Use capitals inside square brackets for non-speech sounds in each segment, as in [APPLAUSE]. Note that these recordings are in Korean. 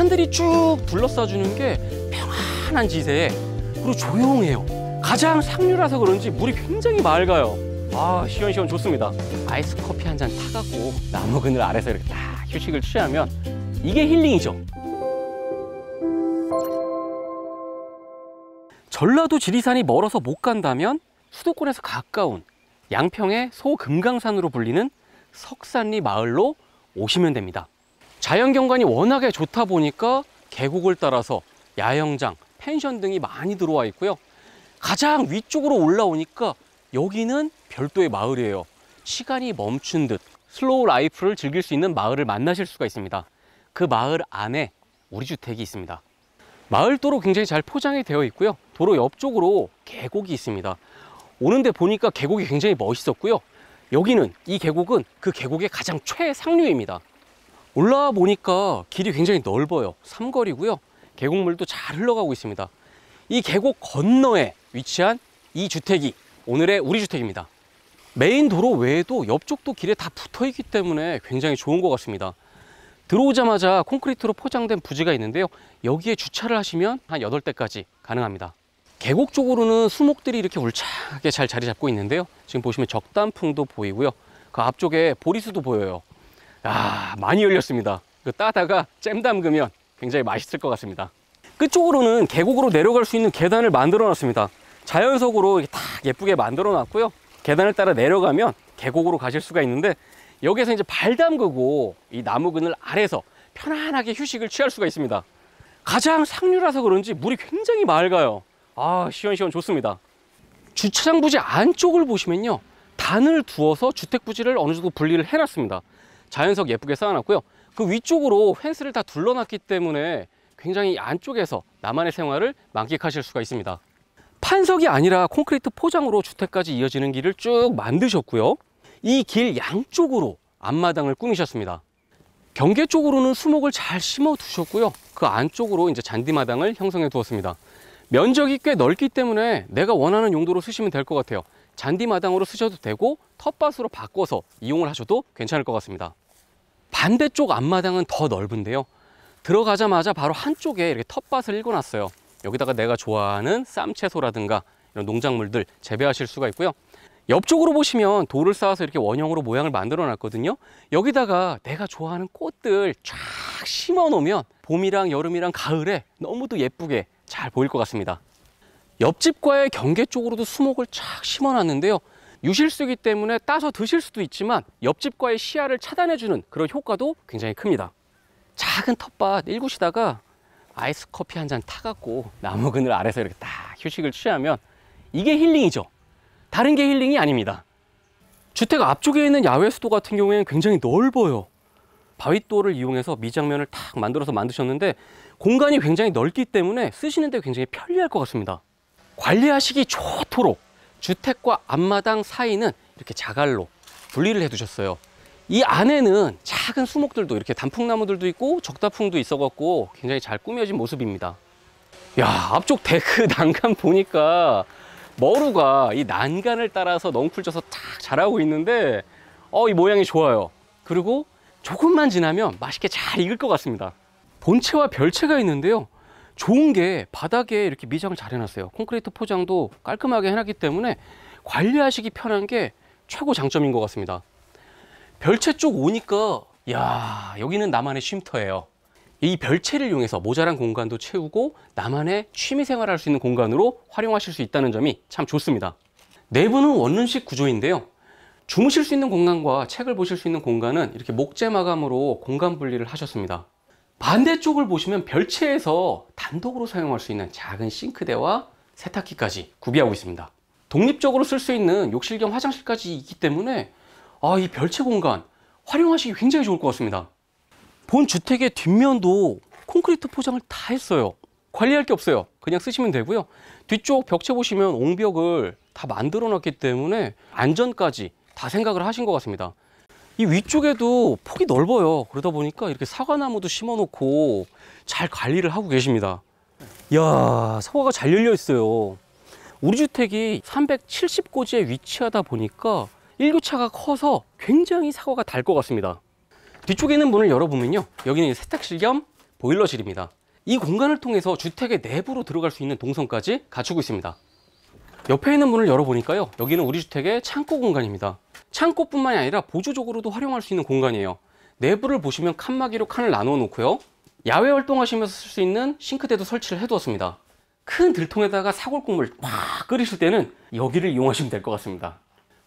산들이 쭉 둘러싸주는 게편안한 지세에 그리고 조용해요. 가장 상류라서 그런지 물이 굉장히 맑아요. 아 시원시원 좋습니다. 아이스 커피 한 잔 타갖고 나무 그늘 아래서 이렇게 딱 휴식을 취하면 이게 힐링이죠. 전라도 지리산이 멀어서 못 간다면 수도권에서 가까운 양평의 소금강산으로 불리는 석산리 마을로 오시면 됩니다. 자연 경관이 워낙에 좋다 보니까 계곡을 따라서 야영장, 펜션 등이 많이 들어와 있고요. 가장 위쪽으로 올라오니까 여기는 별도의 마을이에요. 시간이 멈춘 듯 슬로우 라이프를 즐길 수 있는 마을을 만나실 수가 있습니다. 그 마을 안에 우리 주택이 있습니다. 마을도로 굉장히 잘 포장이 되어 있고요. 도로 옆쪽으로 계곡이 있습니다. 오는데 보니까 계곡이 굉장히 멋있었고요. 여기는 이 계곡은 그 계곡의 가장 최상류입니다. 올라와 보니까 길이 굉장히 넓어요 삼거리고요 계곡물도 잘 흘러가고 있습니다 이 계곡 건너에 위치한 이 주택이 오늘의 우리 주택입니다 메인 도로 외에도 옆쪽도 길에 다 붙어 있기 때문에 굉장히 좋은 것 같습니다 들어오자마자 콘크리트로 포장된 부지가 있는데요 여기에 주차를 하시면 한 8대까지 가능합니다 계곡 쪽으로는 수목들이 이렇게 울창하게 잘 자리 잡고 있는데요 지금 보시면 적단풍도 보이고요 그 앞쪽에 보리수도 보여요 아 많이 열렸습니다 그 따다가 잼 담그면 굉장히 맛있을 것 같습니다 끝쪽으로는 계곡으로 내려갈 수 있는 계단을 만들어 놨습니다 자연석으로 다 예쁘게 만들어 놨고요 계단을 따라 내려가면 계곡으로 가실 수가 있는데 여기서 이제 발 담그고 이 나무 그늘 아래서 편안하게 휴식을 취할 수가 있습니다 가장 상류라서 그런지 물이 굉장히 맑아요 아 시원시원 좋습니다 주차장 부지 안쪽을 보시면요 단을 두어서 주택 부지를 어느 정도 분리를 해놨습니다 자연석 예쁘게 쌓아놨고요. 그 위쪽으로 펜스를 다 둘러놨기 때문에 굉장히 안쪽에서 나만의 생활을 만끽하실 수가 있습니다. 판석이 아니라 콘크리트 포장으로 주택까지 이어지는 길을 쭉 만드셨고요. 이 길 양쪽으로 앞마당을 꾸미셨습니다. 경계 쪽으로는 수목을 잘 심어 두셨고요. 그 안쪽으로 이제 잔디마당을 형성해 두었습니다. 면적이 꽤 넓기 때문에 내가 원하는 용도로 쓰시면 될 것 같아요. 잔디마당으로 쓰셔도 되고 텃밭으로 바꿔서 이용을 하셔도 괜찮을 것 같습니다. 반대쪽 앞마당은 더 넓은데요. 들어가자마자 바로 한쪽에 이렇게 텃밭을 일궈놨어요. 여기다가 내가 좋아하는 쌈채소라든가 이런 농작물들 재배하실 수가 있고요. 옆쪽으로 보시면 돌을 쌓아서 이렇게 원형으로 모양을 만들어 놨거든요. 여기다가 내가 좋아하는 꽃들 쫙 심어 놓으면 봄이랑 여름이랑 가을에 너무도 예쁘게 잘 보일 것 같습니다. 옆집과의 경계 쪽으로도 수목을 쫙 심어놨는데요. 유실수기 때문에 따서 드실 수도 있지만 옆집과의 시야를 차단해주는 그런 효과도 굉장히 큽니다. 작은 텃밭 일구시다가 아이스 커피 한 잔 타갖고 나무 그늘 아래서 이렇게 딱 휴식을 취하면 이게 힐링이죠. 다른 게 힐링이 아닙니다. 주택 앞쪽에 있는 야외 수도 같은 경우에는 굉장히 넓어요. 바위돌을 이용해서 미장면을 탁 만들어서 만드셨는데 공간이 굉장히 넓기 때문에 쓰시는데 굉장히 편리할 것 같습니다. 관리하시기 좋도록 주택과 앞마당 사이는 이렇게 자갈로 분리를 해두셨어요. 이 안에는 작은 수목들도 이렇게 단풍나무들도 있고 적다풍도 있어갖고 굉장히 잘 꾸며진 모습입니다. 야 앞쪽 데크 [LAUGHS] 난간 보니까 머루가 이 난간을 따라서 넝쿨져서 탁 자라고 있는데 어 이 모양이 좋아요. 그리고 조금만 지나면 맛있게 잘 익을 것 같습니다. 본체와 별채가 있는데요. 좋은 게 바닥에 이렇게 미장을 잘 해놨어요. 콘크리트 포장도 깔끔하게 해놨기 때문에 관리하시기 편한 게 최고 장점인 것 같습니다. 별채 쪽 오니까 야 여기는 나만의 쉼터예요. 이 별채를 이용해서 모자란 공간도 채우고 나만의 취미생활할 수 있는 공간으로 활용하실 수 있다는 점이 참 좋습니다. 내부는 원룸식 구조인데요. 주무실 수 있는 공간과 책을 보실 수 있는 공간은 이렇게 목재 마감으로 공간 분리를 하셨습니다. 반대쪽을 보시면 별채에서 단독으로 사용할 수 있는 작은 싱크대와 세탁기까지 구비하고 있습니다 독립적으로 쓸 수 있는 욕실 겸 화장실까지 있기 때문에 아, 이 별채 공간 활용하시기 굉장히 좋을 것 같습니다 본 주택의 뒷면도 콘크리트 포장을 다 했어요 관리할 게 없어요 그냥 쓰시면 되고요 뒤쪽 벽체 보시면 옹벽을 다 만들어 놨기 때문에 안전까지 다 생각을 하신 것 같습니다 이 위쪽에도 폭이 넓어요. 그러다 보니까 이렇게 사과나무도 심어놓고 잘 관리를 하고 계십니다. 이야, 사과가 잘 열려 있어요. 우리 주택이 370고지에 위치하다 보니까 일교차가 커서 굉장히 사과가 달 것 같습니다. 뒤쪽에 있는 문을 열어보면요. 여기는 세탁실 겸 보일러실입니다. 이 공간을 통해서 주택의 내부로 들어갈 수 있는 동선까지 갖추고 있습니다. 옆에 있는 문을 열어보니까요. 여기는 우리 주택의 창고 공간입니다. 창고뿐만이 아니라 보조적으로도 활용할 수 있는 공간이에요. 내부를 보시면 칸막이로 칸을 나누어 놓고요. 야외 활동하시면서 쓸 수 있는 싱크대도 설치를 해두었습니다. 큰 들통에다가 사골국물 막 끓이실 때는 여기를 이용하시면 될 것 같습니다.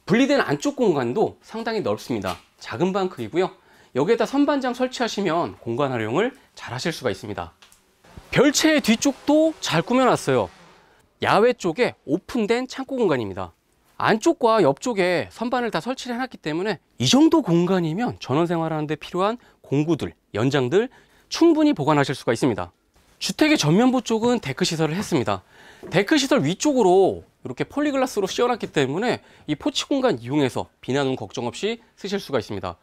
분리된 안쪽 공간도 상당히 넓습니다. 작은 방 크기고요. 여기에다 선반장 설치하시면 공간 활용을 잘 하실 수가 있습니다. 별채의 뒤쪽도 잘 꾸며놨어요. 야외 쪽에 오픈된 창고 공간입니다. 안쪽과 옆쪽에 선반을 다 설치를 해놨기 때문에 이 정도 공간이면 전원 생활하는 데 필요한 공구들, 연장들 충분히 보관하실 수가 있습니다. 주택의 전면부 쪽은 데크 시설을 했습니다. 데크 시설 위쪽으로 이렇게 폴리글라스로 씌워놨기 때문에 이 포치 공간 이용해서 비난은 걱정 없이 쓰실 수가 있습니다.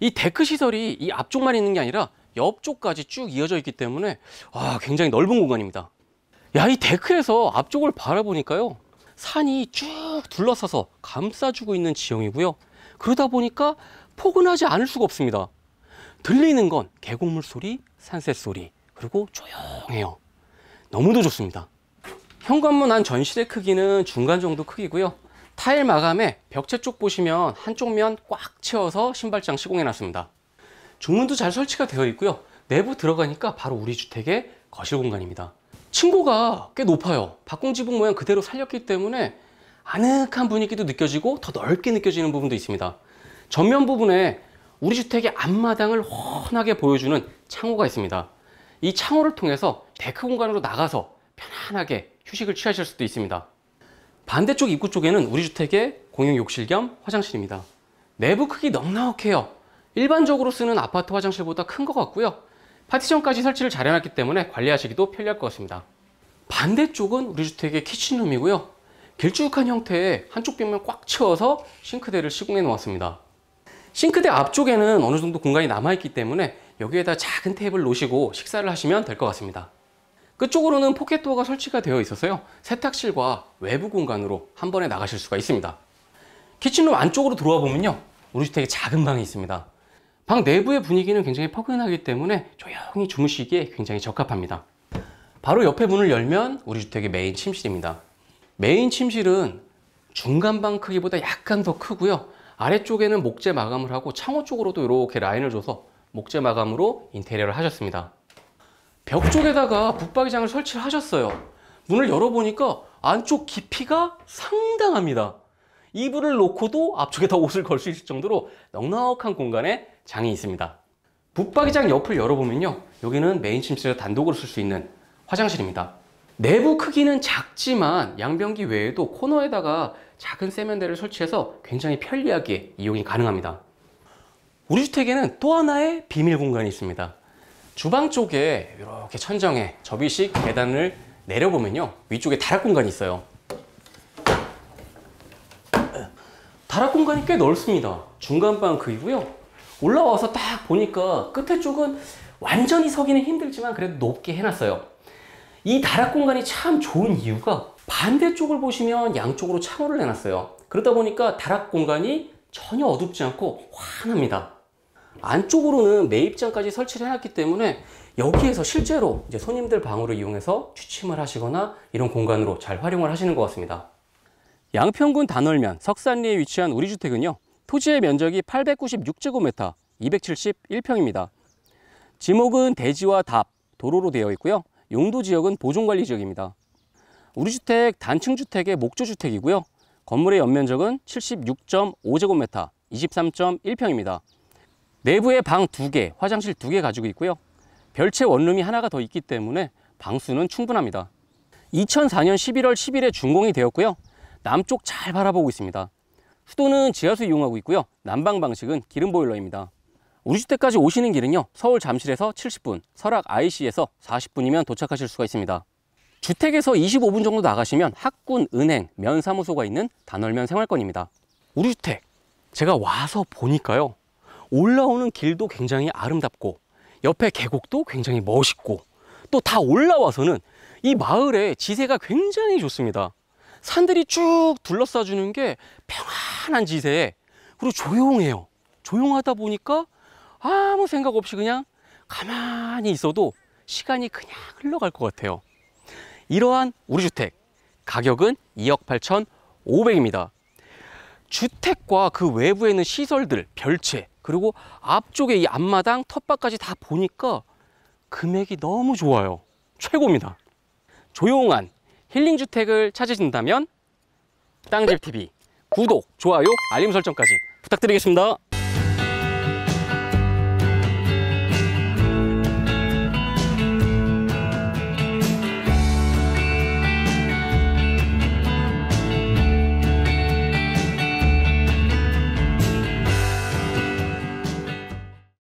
이 데크 시설이 이 앞쪽만 있는 게 아니라 옆쪽까지 쭉 이어져 있기 때문에 아, 굉장히 넓은 공간입니다. 야, 이 데크에서 앞쪽을 바라보니까요. 산이 쭉둘러서서 감싸주고 있는 지형이고요. 그러다 보니까 포근하지 않을 수가 없습니다. 들리는 건 계곡물 소리, 산새 소리, 그리고 조용해요. 너무도 좋습니다. 현관문 안 전실의 크기는 중간 정도 크기고요. 타일 마감에 벽체 쪽 보시면 한쪽 면 꽉 채워서 신발장 시공해 놨습니다. 중문도 잘 설치가 되어 있고요. 내부 들어가니까 바로 우리 주택의 거실 공간입니다. 층고가 꽤 높아요. 박공지붕 모양 그대로 살렸기 때문에 아늑한 분위기도 느껴지고 더 넓게 느껴지는 부분도 있습니다. 전면 부분에 우리 주택의 앞마당을 훤하게 보여주는 창호가 있습니다. 이 창호를 통해서 데크 공간으로 나가서 편안하게 휴식을 취하실 수도 있습니다. 반대쪽 입구 쪽에는 우리 주택의 공용 욕실 겸 화장실입니다. 내부 크기 넉넉해요. 일반적으로 쓰는 아파트 화장실보다 큰 것 같고요. 파티션까지 설치를 잘 해놨기 때문에 관리하시기도 편리할 것 같습니다. 반대쪽은 우리 주택의 키친룸이고요. 길쭉한 형태의 한쪽 벽면 꽉 채워서 싱크대를 시공해 놓았습니다. 싱크대 앞쪽에는 어느 정도 공간이 남아있기 때문에 여기에다 작은 테이블 놓으시고 식사를 하시면 될 것 같습니다. 끝쪽으로는 포켓도어가 설치가 되어 있어서요. 세탁실과 외부 공간으로 한 번에 나가실 수가 있습니다. 키친룸 안쪽으로 들어와 보면요. 우리 주택에 작은 방이 있습니다. 방 내부의 분위기는 굉장히 포근하기 때문에 조용히 주무시기에 굉장히 적합합니다. 바로 옆에 문을 열면 우리 주택의 메인 침실입니다. 메인 침실은 중간방 크기보다 약간 더 크고요. 아래쪽에는 목재 마감을 하고 창호 쪽으로도 이렇게 라인을 줘서 목재 마감으로 인테리어를 하셨습니다. 벽 쪽에다가 붙박이장을 설치를 하셨어요. 문을 열어보니까 안쪽 깊이가 상당합니다. 이불을 놓고도 앞쪽에다 옷을 걸 수 있을 정도로 넉넉한 공간에 장이 있습니다 붙박이장 옆을 열어보면요 여기는 메인 침실을 단독으로 쓸 수 있는 화장실입니다 내부 크기는 작지만 양변기 외에도 코너에다가 작은 세면대를 설치해서 굉장히 편리하게 이용이 가능합니다 우리 주택에는 또 하나의 비밀 공간이 있습니다 주방 쪽에 이렇게 천정에 접이식 계단을 내려보면요 위쪽에 다락 공간이 있어요 다락 공간이 꽤 넓습니다 중간방 크기고요 올라와서 딱 보니까 끝에 쪽은 완전히 서기는 힘들지만 그래도 높게 해놨어요. 이 다락 공간이 참 좋은 이유가 반대쪽을 보시면 양쪽으로 창호를 내놨어요. 그러다 보니까 다락 공간이 전혀 어둡지 않고 환합니다. 안쪽으로는 매입장까지 설치를 해놨기 때문에 여기에서 실제로 이제 손님들 방으로 이용해서 취침을 하시거나 이런 공간으로 잘 활용을 하시는 것 같습니다. 양평군 단월면 석산리에 위치한 우리 주택은요. 토지의 면적이 896제곱미터, 271평입니다. 지목은 대지와 답, 도로로 되어 있고요. 용도 지역은 보존관리 지역입니다. 우리 주택 단층 주택의 목조 주택이고요. 건물의 연면적은 76.5제곱미터, 23.1평입니다. 내부에 방2개 화장실 2개 가지고 있고요. 별채 원룸이 하나가 더 있기 때문에 방수는 충분합니다. 2004년 11월 10일에 준공이 되었고요. 남쪽 잘 바라보고 있습니다. 수도는 지하수 이용하고 있고요. 난방 방식은 기름 보일러입니다. 우리 주택까지 오시는 길은요. 서울 잠실에서 70분, 설악 IC에서 40분이면 도착하실 수가 있습니다. 주택에서 25분 정도 나가시면 학군, 은행, 면사무소가 있는 단월면 생활권입니다. 우리 주택, 제가 와서 보니까요. 올라오는 길도 굉장히 아름답고 옆에 계곡도 굉장히 멋있고 또 다 올라와서는 이 마을의 지세가 굉장히 좋습니다. 산들이 쭉 둘러싸주는 게 평안한 지세에 그리고 조용해요. 조용하다 보니까 아무 생각 없이 그냥 가만히 있어도 시간이 그냥 흘러갈 것 같아요. 이러한 우리 주택 가격은 2억 8천 5백입니다. 주택과 그 외부에 있는 시설들, 별채, 그리고 앞쪽에 이 앞마당, 텃밭까지 다 보니까 금액이 너무 좋아요. 최고입니다. 조용한 힐링 주택을 찾으신다면 땅집TV 구독, 좋아요, 알림 설정까지 부탁드리겠습니다.